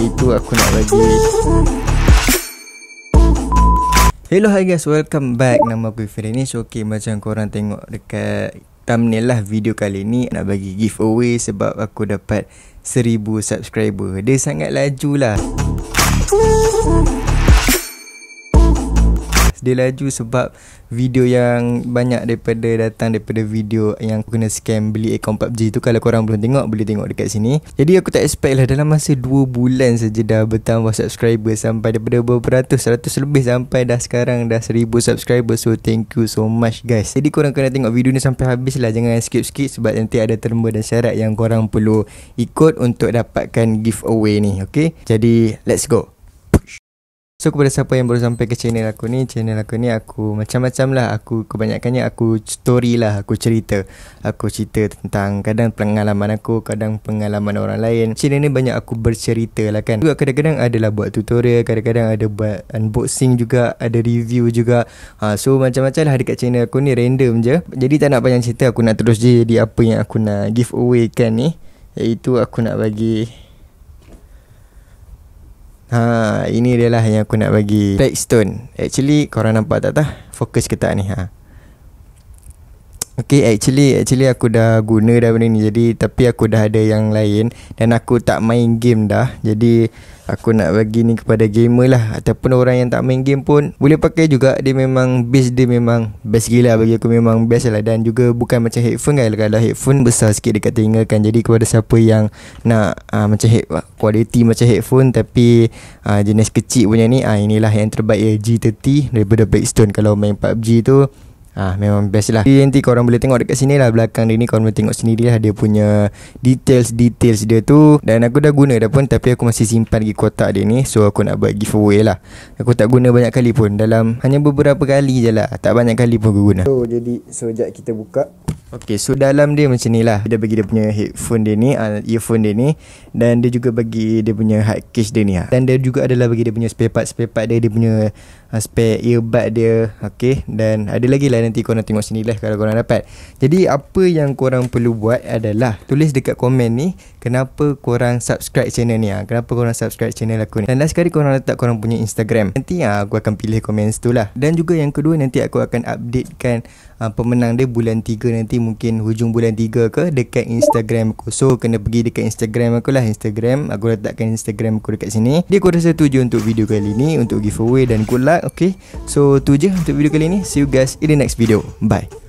itu aku nak bagi Hello hi guys, welcome back Nama aku Ifri ni So okay, macam korang tengok dekat thumbnail lah video kali ni Nak bagi giveaway sebab aku dapat seribu subscriber Dia sangat laju lah dia laju sebab video yang banyak daripada datang daripada video yang aku kena scam beli akaun PUBG tu kalau korang belum tengok boleh tengok dekat sini jadi aku tak expect lah dalam masa 2 bulan saja dah bertambah subscriber sampai daripada beratus ratus lebih sampai dah sekarang dah seribu subscriber so thank you so much guys jadi korang kena tengok video ni sampai habis lah jangan skip skip sebab nanti ada terma dan syarat yang korang perlu ikut untuk dapatkan giveaway ni Okay, jadi let's go So kepada siapa yang baru sampai ke channel aku ni Channel aku ni aku macam-macam lah Aku kebanyakannya aku story lah Aku cerita Aku cerita tentang kadang pengalaman aku Kadang pengalaman orang lain Channel ni banyak aku bercerita lah kan Juga kadang-kadang adalah buat tutorial Kadang-kadang ada buat unboxing juga Ada review juga ha, So macam-macam lah dekat channel aku ni random je Jadi tak nak banyak cerita Aku nak terus je jadi apa yang aku nak give away kan ni Iaitu aku nak bagi Ha, ini adalah yang aku nak bagi Blackstone. Actually korang nampak tak tah Fokus ke tak ni ha. Okay actually Actually aku dah guna dah benda ni Jadi tapi aku dah ada yang lain Dan aku tak main game dah Jadi Aku nak bagi ni kepada gamer lah Ataupun orang yang tak main game pun Boleh pakai juga Dia memang Base dia memang Best gila bagi aku Memang best lah Dan juga bukan macam headphone kan Kalau headphone besar sikit dekat telinga kan Jadi kepada siapa yang Nak uh, Macam head Quality macam headphone Tapi uh, Jenis kecil punya ni uh, Inilah yang terbaik ya G30 Daripada Blackstone Kalau main PUBG tu Ah ha, memang best lah. Nanti korang boleh tengok dekat sini lah belakang dia ni korang boleh tengok sendiri lah dia punya details details dia tu dan aku dah guna dah pun tapi aku masih simpan lagi kotak dia ni so aku nak buat giveaway lah. Aku tak guna banyak kali pun dalam hanya beberapa kali je lah tak banyak kali pun aku guna. So jadi sekejap kita buka Okay, so dalam dia macam ni lah. Dia bagi dia punya headphone dia ni, uh, earphone dia ni. Dan dia juga bagi dia punya hard case dia ni lah. Dan dia juga adalah bagi dia punya spare part-spare part dia. Dia punya uh, spare earbud dia. Okay, dan ada lagi lah nanti korang tengok sini lah kalau korang dapat. Jadi, apa yang korang perlu buat adalah tulis dekat komen ni kenapa korang subscribe channel ni lah. Kenapa korang subscribe channel aku ni. Dan last kali korang letak korang punya Instagram. Nanti uh, aku akan pilih komen tu lah. Dan juga yang kedua nanti aku akan updatekan uh, pemenang dia bulan 3 nanti mungkin hujung bulan 3 ke dekat Instagram aku. So kena pergi dekat Instagram aku lah Instagram. Aku letakkan Instagram aku dekat sini. Dia aku rasa tu je untuk video kali ni untuk giveaway dan good luck. Okay. So tu je untuk video kali ni. See you guys in the next video. Bye.